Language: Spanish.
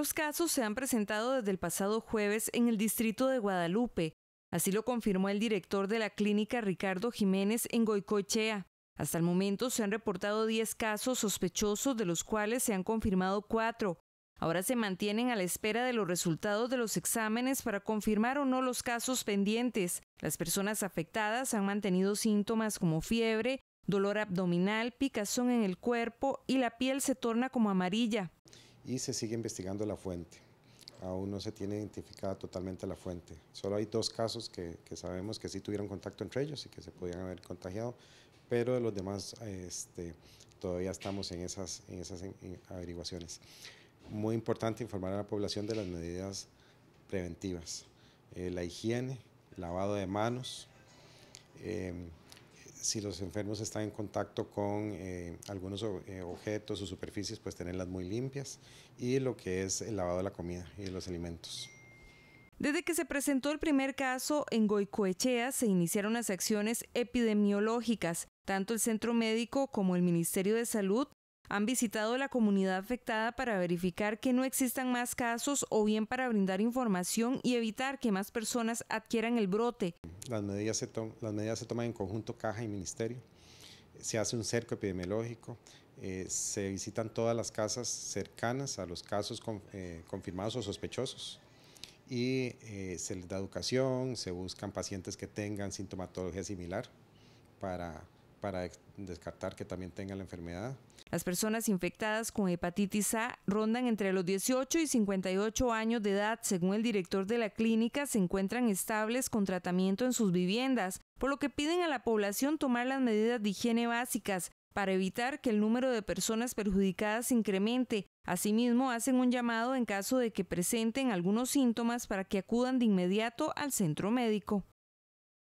Los casos se han presentado desde el pasado jueves en el distrito de Guadalupe, así lo confirmó el director de la clínica Ricardo Jiménez en Goicoechea. Hasta el momento se han reportado 10 casos sospechosos, de los cuales se han confirmado 4. Ahora se mantienen a la espera de los resultados de los exámenes para confirmar o no los casos pendientes. Las personas afectadas han mantenido síntomas como fiebre, dolor abdominal, picazón en el cuerpo y la piel se torna como amarilla y se sigue investigando la fuente. Aún no se tiene identificada totalmente la fuente. Solo hay dos casos que, sabemos que sí tuvieron contacto entre ellos y que se podían haber contagiado, pero de los demás este, todavía estamos en esas, averiguaciones. Muy importante informar a la población de las medidas preventivas, eh, la higiene, lavado de manos, em, si los enfermos están en contacto con eh, algunos eh, objetos o superficies, pues tenerlas muy limpias y lo que es el lavado de la comida y de los alimentos. Desde que se presentó el primer caso en Goicoechea se iniciaron las acciones epidemiológicas. Tanto el centro médico como el Ministerio de Salud han visitado la comunidad afectada para verificar que no existan más casos o bien para brindar información y evitar que más personas adquieran el brote. Las medidas se, las medidas se toman en conjunto caja y ministerio. Se hace un cerco epidemiológico, eh, se visitan todas las casas cercanas a los casos eh, confirmados o sospechosos y eh, se les da educación, se buscan pacientes que tengan sintomatología similar para para descartar que también tenga la enfermedad. Las personas infectadas con hepatitis A rondan entre los 18 y 58 años de edad, según el director de la clínica, se encuentran estables con tratamiento en sus viviendas, por lo que piden a la población tomar las medidas de higiene básicas para evitar que el número de personas perjudicadas incremente. Asimismo, hacen un llamado en caso de que presenten algunos síntomas para que acudan de inmediato al centro médico.